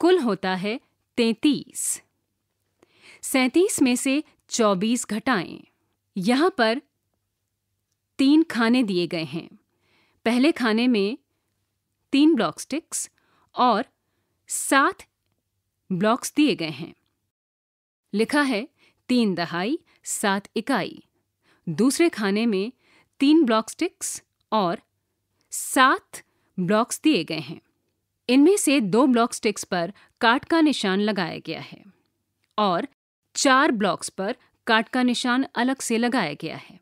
कुल होता है तैतीस सैंतीस में से 24 घटाएं यहाँ पर तीन खाने दिए गए हैं पहले खाने में तीन ब्लॉक स्टिक्स और सात ब्लॉक्स दिए गए हैं लिखा है तीन दहाई सात इकाई दूसरे खाने में तीन ब्लॉक स्टिक्स और सात ब्लॉक्स दिए गए हैं इनमें से दो ब्लॉक स्टिक्स पर काट का निशान लगाया गया है और चार ब्लॉक्स पर काट का निशान अलग से लगाया गया है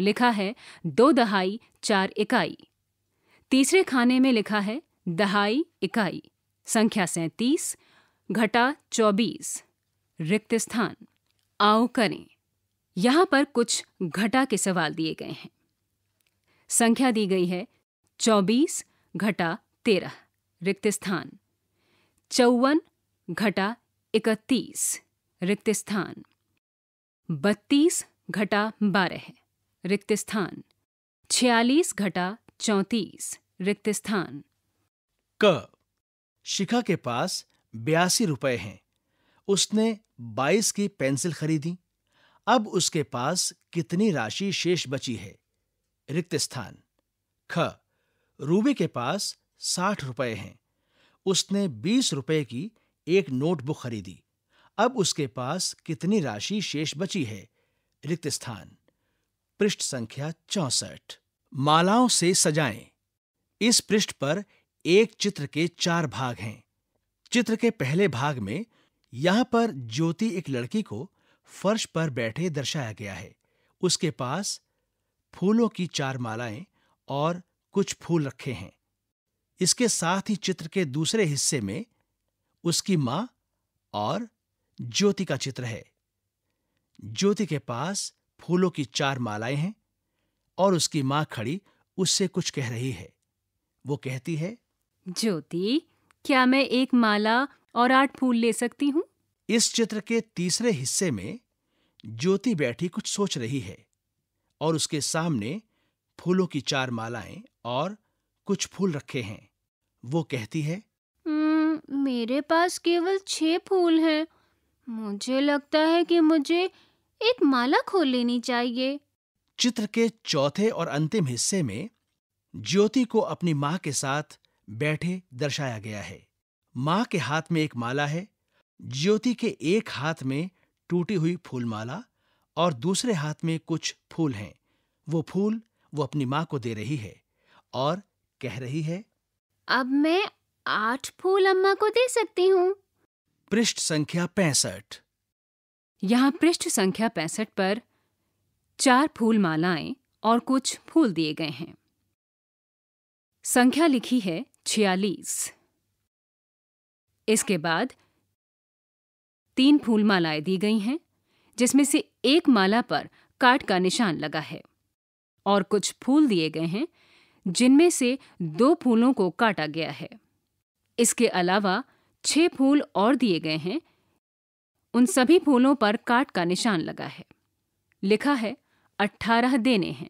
लिखा है दो दहाई चार इकाई तीसरे खाने में लिखा है दहाई इकाई संख्या सैतीस घटा चौबीस रिक्त स्थान आओ करें यहां पर कुछ घटा के सवाल दिए गए हैं संख्या दी गई है चौबीस घटा तेरह रिक्त स्थान चौवन घटा इकतीस रिक्त स्थान बत्तीस घटा बारह रिक्त स्थान छियालीस घटा चौंतीस रिक्त स्थान क शिखा के पास बयासी रुपए हैं उसने बाईस की पेंसिल खरीदी अब उसके पास कितनी राशि शेष बची है रिक्त स्थान ख रूबी के पास साठ रुपए हैं उसने बीस रुपए की एक नोटबुक खरीदी अब उसके पास कितनी राशि शेष बची है रिक्त स्थान पृष्ठ संख्या चौसठ मालाओं से सजाएं इस पृष्ठ पर एक चित्र के चार भाग हैं चित्र के पहले भाग में यहां पर ज्योति एक लड़की को फर्श पर बैठे दर्शाया गया है उसके पास फूलों की चार मालाएं और कुछ फूल रखे हैं इसके साथ ही चित्र के दूसरे हिस्से में उसकी मां और ज्योति का चित्र है ज्योति के पास फूलों की चार मालाएं हैं और उसकी माँ खड़ी उससे कुछ कह रही है वो कहती है ज्योति क्या मैं एक माला और आठ फूल ले सकती हूँ इस चित्र के तीसरे हिस्से में ज्योति बैठी कुछ सोच रही है और उसके सामने फूलों की चार मालाएं और कुछ फूल रखे हैं वो कहती है मेरे पास केवल छह फूल हैं मुझे लगता है कि मुझे एक माला खोल लेनी चाहिए चित्र के चौथे और अंतिम हिस्से में ज्योति को अपनी माँ के साथ बैठे दर्शाया गया है माँ के हाथ में एक माला है ज्योति के एक हाथ में टूटी हुई फूलमाला और दूसरे हाथ में कुछ फूल हैं वो फूल वो अपनी माँ को दे रही है और कह रही है अब मैं आठ फूल अम्मा को दे सकती हूँ पृष्ठ संख्या पैंसठ यहाँ पृष्ठ संख्या पैंसठ पर चार फूल मालाएं और कुछ फूल दिए गए हैं संख्या लिखी है छियालीस इसके बाद तीन फूल मालाएं दी गई हैं जिसमें से एक माला पर काट का निशान लगा है और कुछ फूल दिए गए हैं जिनमें से दो फूलों को काटा गया है इसके अलावा छह फूल और दिए गए हैं उन सभी फूलों पर काट का निशान लगा है लिखा है अट्ठारह देने हैं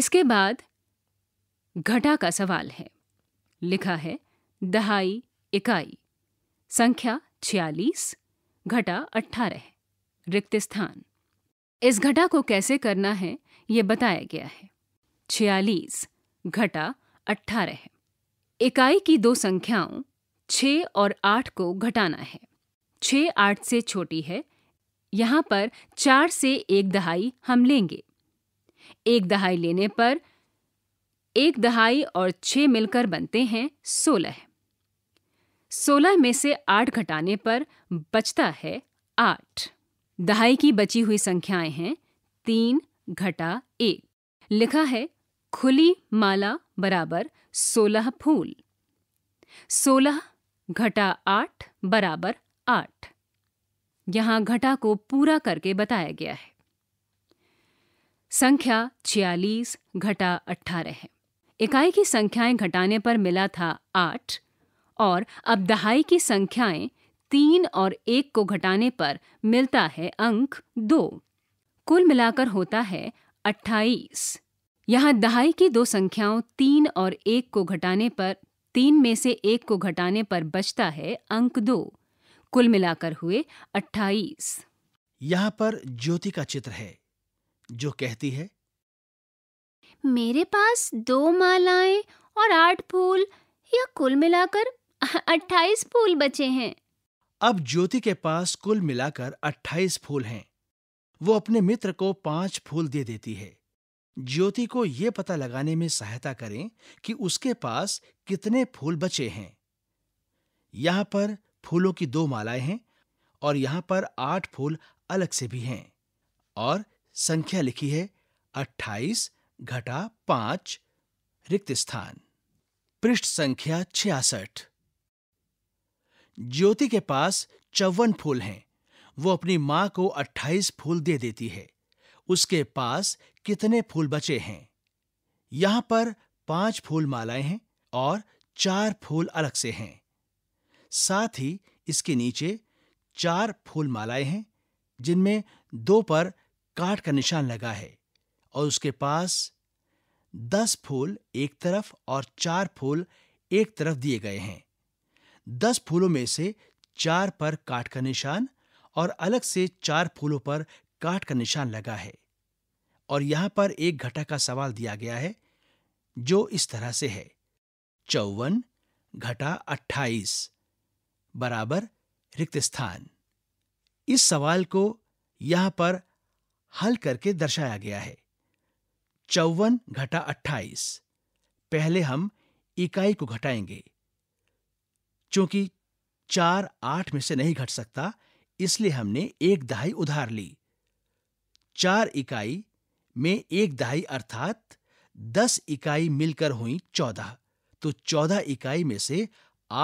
इसके बाद घटा का सवाल है लिखा है दहाई इकाई संख्या छियालीस घटा अट्ठारह रिक्त स्थान इस घटा को कैसे करना है ये बताया गया है छियालीस घटा अट्ठारह इकाई की दो संख्याओं छः और आठ को घटाना है छः आठ से छोटी है यहाँ पर चार से एक दहाई हम लेंगे एक दहाई लेने पर एक दहाई और छः मिलकर बनते हैं सोलह सोलह में से आठ घटाने पर बचता है आठ दहाई की बची हुई संख्याएं हैं तीन घटा एक लिखा है खुली माला बराबर सोलह फूल सोलह घटा आठ बराबर आठ यहां घटा को पूरा करके बताया गया है संख्या छियालीस घटा अठारह है इकाई की संख्याएं घटाने पर मिला था आठ और अब दहाई की संख्याएं तीन और एक को घटाने पर मिलता है अंक दो कुल मिलाकर होता है अट्ठाईस यहां दहाई की दो संख्याओं तीन और एक को घटाने पर तीन में से एक को घटाने पर बचता है अंक दो कुल मिलाकर हुए अट्ठाईस यहाँ पर ज्योति का चित्र है जो कहती है मेरे पास दो मालाएं और आठ फूल या कुल मिलाकर अट्ठाईस फूल बचे हैं अब ज्योति के पास कुल मिलाकर अट्ठाईस फूल हैं वो अपने मित्र को पांच फूल दे देती है ज्योति को यह पता लगाने में सहायता करें कि उसके पास कितने फूल बचे हैं यहां पर फूलों की दो मालाएं हैं और यहां पर आठ फूल अलग से भी हैं और संख्या लिखी है अट्ठाईस घटा पांच रिक्त स्थान पृष्ठ संख्या छियासठ ज्योति के पास चौवन फूल हैं वो अपनी मां को अट्ठाईस फूल दे देती है उसके पास कितने फूल बचे हैं यहां पर पांच फूल मालाएं हैं और चार फूल अलग से हैं साथ ही इसके नीचे चार फूल मालाएं हैं जिनमें दो पर काट का निशान लगा है और उसके पास दस फूल एक तरफ और चार फूल एक तरफ दिए गए हैं दस फूलों में से चार पर काट का निशान और अलग से चार फूलों पर काट का निशान लगा है और यहां पर एक घटा का सवाल दिया गया है जो इस तरह से है चौवन घटा अट्ठाईस बराबर रिक्त स्थान इस सवाल को यहां पर हल करके दर्शाया गया है चौवन घटा अट्ठाईस पहले हम इकाई को घटाएंगे क्योंकि चार आठ में से नहीं घट सकता इसलिए हमने एक दहाई उधार ली चार इकाई में एक दहाई अर्थात दस इकाई मिलकर हुई चौदह तो चौदह इकाई में से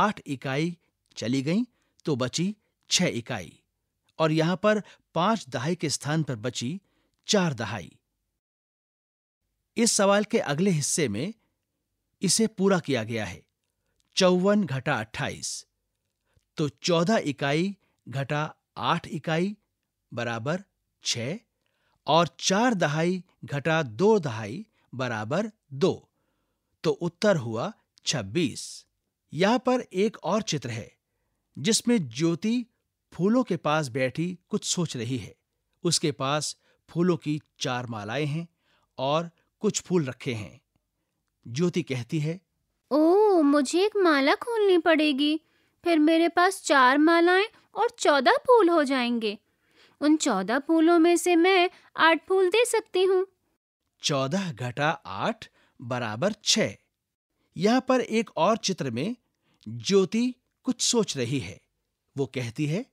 आठ इकाई चली गई तो बची छह इकाई और यहां पर पांच दहाई के स्थान पर बची चार दहाई इस सवाल के अगले हिस्से में इसे पूरा किया गया है चौवन घटा अट्ठाईस तो चौदह इकाई घटा आठ इकाई बराबर छह और चार दहाई घटा दो दहाई बराबर दो तो उत्तर हुआ छब्बीस यहां पर एक और चित्र है जिसमें ज्योति फूलों के पास बैठी कुछ सोच रही है उसके पास फूलों की चार मालाएं हैं और कुछ फूल रखे हैं ज्योति कहती है ओ मुझे एक माला खोलनी पड़ेगी फिर मेरे पास चार मालाएं और चौदह फूल हो जाएंगे उन चौदह फूलों में से मैं आठ फूल दे सकती हूँ चौदह घटा आठ बराबर छ यहाँ पर एक और चित्र में ज्योति कुछ सोच रही है वो कहती है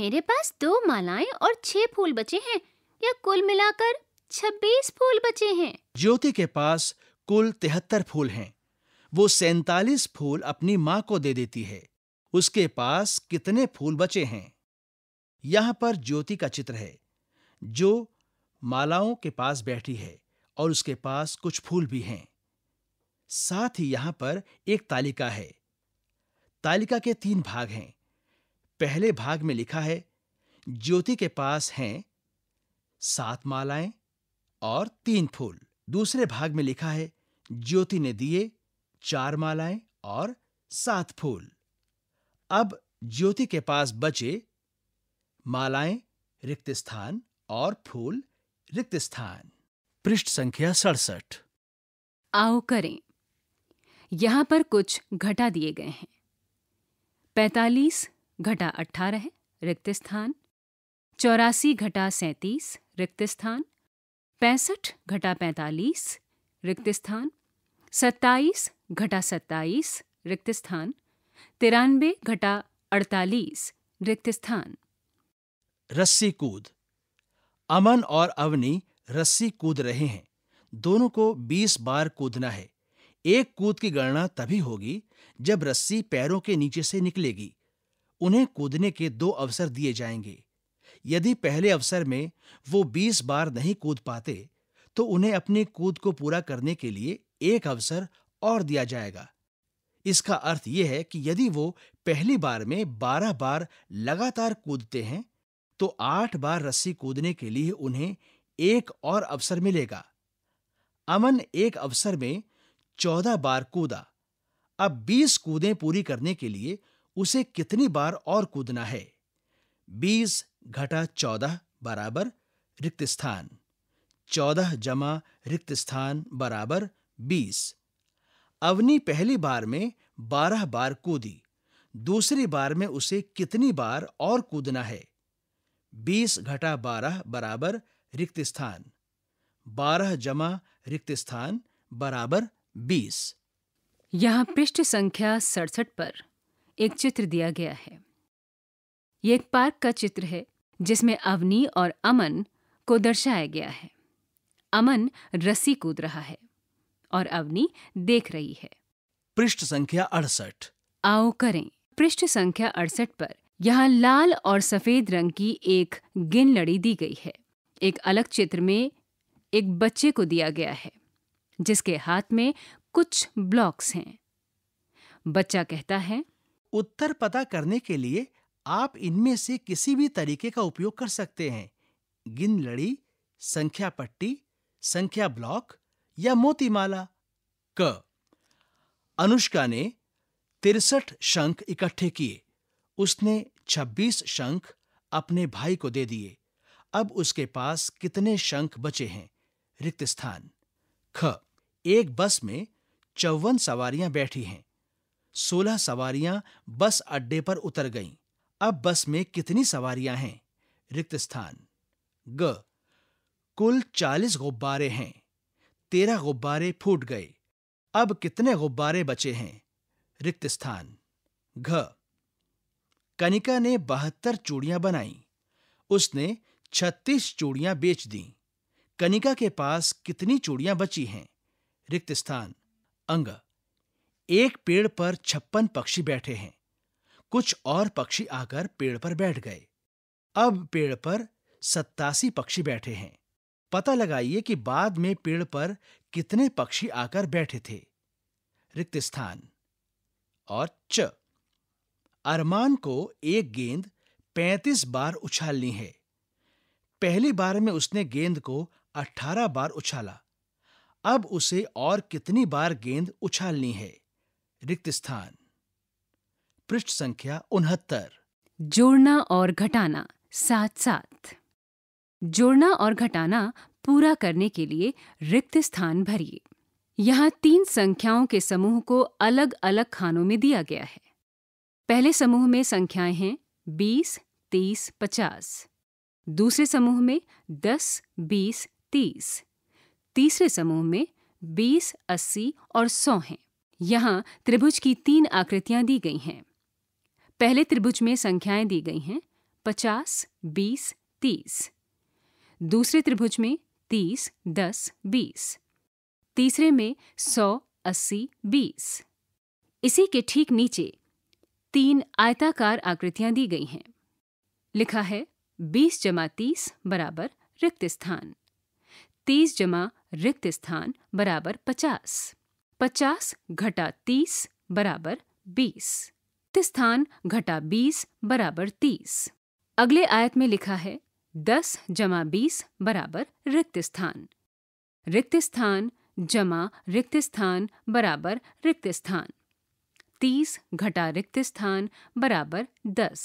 मेरे पास दो मालाएं और छह फूल बचे हैं या कुल मिलाकर छब्बीस फूल बचे हैं ज्योति के पास कुल तिहत्तर फूल हैं वो सैतालीस फूल अपनी माँ को दे देती है उसके पास कितने फूल बचे हैं यहां पर ज्योति का चित्र है जो मालाओं के पास बैठी है और उसके पास कुछ फूल भी हैं साथ ही यहां पर एक तालिका है तालिका के तीन भाग हैं पहले भाग में लिखा है ज्योति के पास हैं सात मालाएं और तीन फूल दूसरे भाग में लिखा है ज्योति ने दिए चार मालाएं और सात फूल अब ज्योति के पास बचे मालाएं रिक्त स्थान और फूल रिक्त स्थान पृष्ठ संख्या सड़सठ आओ करें यहां पर कुछ घटा दिए गए हैं पैतालीस घटा अठारह रिक्त स्थान चौरासी घटा सैंतीस रिक्त स्थान पैंसठ घटा पैंतालीस रिक्त स्थान सत्ताईस घटा सत्ताईस रिक्त स्थान तिरानबे घटा अड़तालीस रिक्त स्थान रस्सी कूद अमन और अवनी रस्सी कूद रहे हैं दोनों को 20 बार कूदना है एक कूद की गणना तभी होगी जब रस्सी पैरों के नीचे से निकलेगी उन्हें कूदने के दो अवसर दिए जाएंगे यदि पहले अवसर में वो 20 बार नहीं कूद पाते तो उन्हें अपनी कूद को पूरा करने के लिए एक अवसर और दिया जाएगा इसका अर्थ यह है कि यदि वो पहली बार में 12 बार लगातार कूदते हैं तो आठ बार रस्सी कूदने के लिए उन्हें एक और अवसर मिलेगा अमन एक अवसर में चौदह बार कूदा अब बीस कूदें पूरी करने के लिए उसे कितनी बार और कूदना है बीस घटा चौदह बराबर रिक्त स्थान चौदह जमा रिक्त स्थान बराबर बीस अवनी पहली बार में बारह बार कूदी दूसरी बार में उसे कितनी बार और कूदना है बीस घटा बारह बराबर रिक्त स्थान बारह जमा रिक्त स्थान बराबर बीस यहाँ पृष्ठ संख्या सड़सठ पर एक चित्र दिया गया है ये एक पार्क का चित्र है जिसमें अवनी और अमन को दर्शाया गया है अमन रस्सी कूद रहा है और अवनी देख रही है पृष्ठ संख्या अड़सठ आओ करें पृष्ठ संख्या अड़सठ पर यहाँ लाल और सफेद रंग की एक गिन लड़ी दी गई है एक अलग चित्र में एक बच्चे को दिया गया है जिसके हाथ में कुछ ब्लॉक्स हैं बच्चा कहता है उत्तर पता करने के लिए आप इनमें से किसी भी तरीके का उपयोग कर सकते हैं गिन लड़ी संख्या पट्टी संख्या ब्लॉक या मोतीमाला क अनुष्का ने तिरसठ शंख इकट्ठे किए उसने छब्बीस शंख अपने भाई को दे दिए अब उसके पास कितने शंख बचे हैं रिक्त स्थान ख एक बस में चौवन सवारियां बैठी हैं सोलह सवारियां बस अड्डे पर उतर गईं। अब बस में कितनी सवारियां हैं रिक्त स्थान ग कुल चालीस गुब्बारे हैं तेरह गुब्बारे फूट गए अब कितने गुब्बारे बचे हैं रिक्त स्थान घ कनिका ने बहत्तर चूड़ियां बनाई उसने छत्तीस चूड़ियां बेच दी कनिका के पास कितनी चूड़ियां बची हैं रिक्त स्थान अंग एक पेड़ पर छप्पन पक्षी बैठे हैं कुछ और पक्षी आकर पेड़ पर बैठ गए अब पेड़ पर सत्तासी पक्षी बैठे हैं पता लगाइए कि बाद में पेड़ पर कितने पक्षी आकर बैठे थे रिक्त स्थान और च अरमान को एक गेंद 35 बार उछालनी है पहली बार में उसने गेंद को 18 बार उछाला अब उसे और कितनी बार गेंद उछालनी है रिक्त स्थान पृष्ठ संख्या उनहत्तर जोड़ना और घटाना साथ साथ जोड़ना और घटाना पूरा करने के लिए रिक्त स्थान भरिए यहाँ तीन संख्याओं के समूह को अलग अलग खानों में दिया गया है पहले समूह में संख्याएं हैं बीस तीस पचास दूसरे समूह में दस बीस तीस तीसरे समूह में बीस अस्सी और सौ हैं यहाँ त्रिभुज की तीन आकृतियां दी गई हैं पहले त्रिभुज में संख्याएं दी गई हैं पचास बीस तीस दूसरे त्रिभुज में तीस दस बीस तीसरे में सौ अस्सी बीस इसी के ठीक नीचे तीन आयताकार आकृतियां दी गई हैं लिखा है 20 जमा तीस बराबर रिक्त स्थान 30 जमा रिक्त स्थान बराबर 50 50 घटा 30 बराबर 20 रिक्त स्थान घटा 20 बराबर 30 अगले आयत में लिखा है 10 जमा बीस बराबर रिक्त स्थान रिक्त स्थान जमा रिक्त स्थान बराबर रिक्त स्थान तीस घटा रिक्त स्थान बराबर दस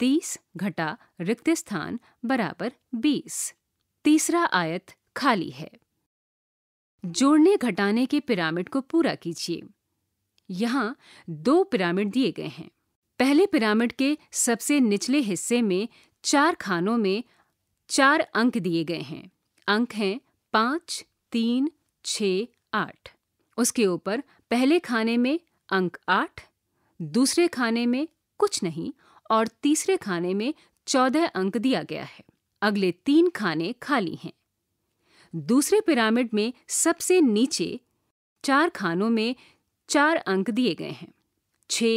तीस घटा रिक्त स्थान बराबर बीस तीसरा आयत खाली है जोड़ने घटाने के पिरामिड को पूरा कीजिए यहाँ दो पिरामिड दिए गए हैं पहले पिरामिड के सबसे निचले हिस्से में चार खानों में चार अंक दिए गए हैं अंक हैं पाँच तीन छ आठ उसके ऊपर पहले खाने में अंक आठ दूसरे खाने में कुछ नहीं और तीसरे खाने में चौदह अंक दिया गया है अगले तीन खाने खाली हैं दूसरे पिरामिड में सबसे नीचे चार खानों में चार अंक दिए गए हैं छ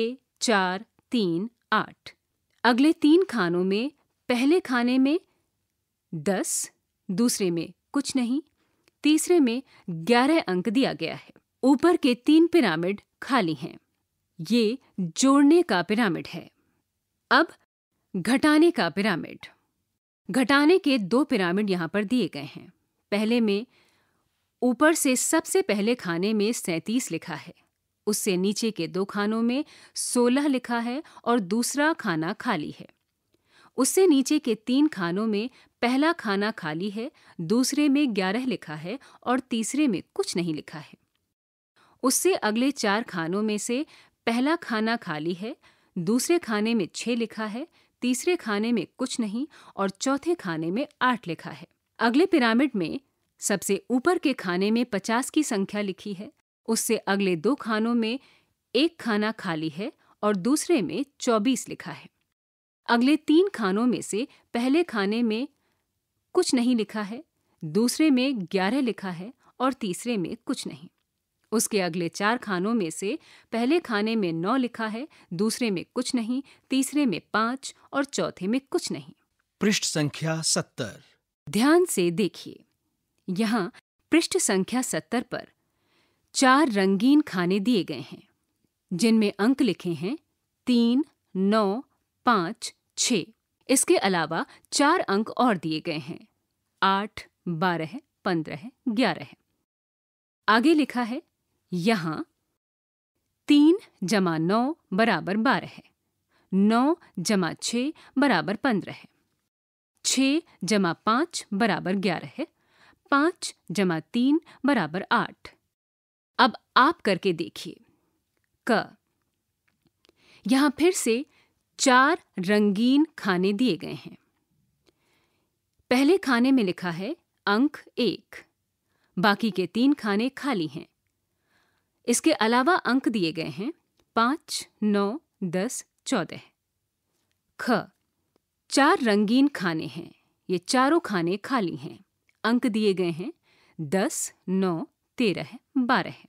चार तीन आठ अगले तीन खानों में पहले खाने में दस दूसरे में कुछ नहीं तीसरे में ग्यारह अंक दिया गया है ऊपर के तीन पिरामिड खाली हैं ये जोड़ने का पिरामिड है अब घटाने का पिरामिड घटाने के दो पिरामिड यहां पर दिए गए हैं पहले में ऊपर से सबसे पहले खाने में सैंतीस लिखा है उससे नीचे के दो खानों में सोलह लिखा है और दूसरा खाना खाली है उससे नीचे के तीन खानों में पहला खाना खाली है दूसरे में ग्यारह लिखा है और तीसरे में कुछ नहीं लिखा है उससे अगले चार खानों में से पहला खाना खाली है दूसरे खाने में छह लिखा है तीसरे खाने में कुछ नहीं और चौथे खाने में आठ लिखा है अगले पिरामिड में सबसे ऊपर के खाने में पचास की संख्या लिखी है उससे अगले दो खानों में एक खाना खाली है और दूसरे में चौबीस लिखा है अगले तीन खानों में से पहले खाने में कुछ नहीं लिखा है दूसरे में ग्यारह लिखा है और तीसरे में कुछ नहीं उसके अगले चार खानों में से पहले खाने में नौ लिखा है दूसरे में कुछ नहीं तीसरे में पांच और चौथे में कुछ नहीं पृष्ठ संख्या सत्तर ध्यान से देखिए यहाँ पृष्ठ संख्या सत्तर पर चार रंगीन खाने दिए गए हैं जिनमें अंक लिखे हैं तीन नौ पाँच छ इसके अलावा चार अंक और दिए गए हैं आठ बारह पंद्रह ग्यारह आगे लिखा है यहाँ तीन जमा नौ बराबर बारह है नौ जमा छ बराबर पंद्रह है छ जमा पाँच बराबर ग्यारह है पाँच जमा तीन बराबर आठ अब आप करके देखिए क यहाँ फिर से चार रंगीन खाने दिए गए हैं पहले खाने में लिखा है अंक एक बाकी के तीन खाने खाली हैं इसके अलावा अंक दिए गए हैं पांच नौ दस चौदह ख चार रंगीन खाने हैं ये चारों खाने खाली हैं अंक दिए गए हैं दस नौ तेरह बारह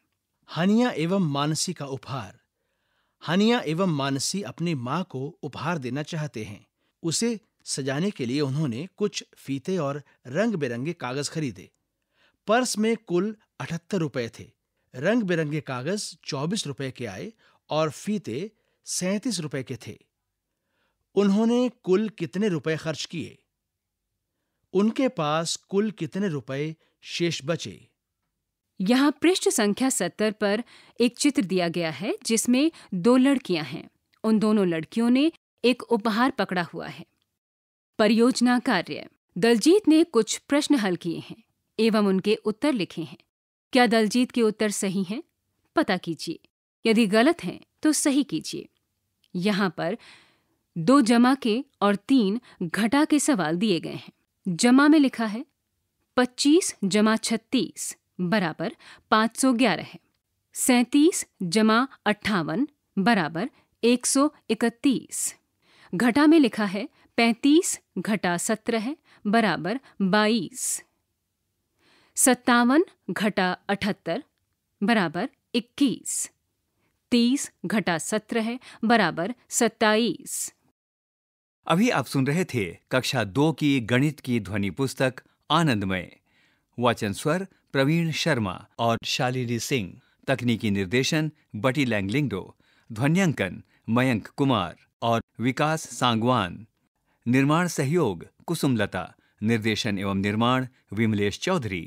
हनिया एवं मानसी का उपहार हनिया एवं मानसी अपनी माँ को उपहार देना चाहते हैं उसे सजाने के लिए उन्होंने कुछ फीते और रंग बिरंगे कागज खरीदे पर्स में कुल अठहत्तर रुपए थे रंग बिरंगे कागज चौबीस रुपए के आए और फीते सैतीस रुपए के थे उन्होंने कुल कितने रुपए खर्च किए उनके पास कुल कितने रुपए शेष बचे यहाँ पृष्ठ संख्या सत्तर पर एक चित्र दिया गया है जिसमें दो लड़कियां हैं उन दोनों लड़कियों ने एक उपहार पकड़ा हुआ है परियोजना कार्य दलजीत ने कुछ प्रश्न हल किए हैं एवं उनके उत्तर लिखे हैं क्या दलजीत के उत्तर सही हैं पता कीजिए यदि गलत हैं तो सही कीजिए यहाँ पर दो जमा के और तीन घटा के सवाल दिए गए हैं जमा में लिखा है पच्चीस जमा छत्तीस बराबर पाँच सौ ग्यारह है सैंतीस जमा अट्ठावन बराबर एक सौ इकतीस घटा में लिखा है पैंतीस घटा सत्रह बराबर बाईस सत्तावन घटा अठहत्तर बराबर इक्कीस तीस घटा सत्रह बराबर सत्ताईस अभी आप सुन रहे थे कक्षा दो की गणित की ध्वनि पुस्तक आनंदमय वाचन स्वर प्रवीण शर्मा और शालिनी सिंह तकनीकी निर्देशन बटी लैंगलिंगडो ध्वन्यांकन मयंक कुमार और विकास सांगवान निर्माण सहयोग कुसुमलता निर्देशन एवं निर्माण विमलेश चौधरी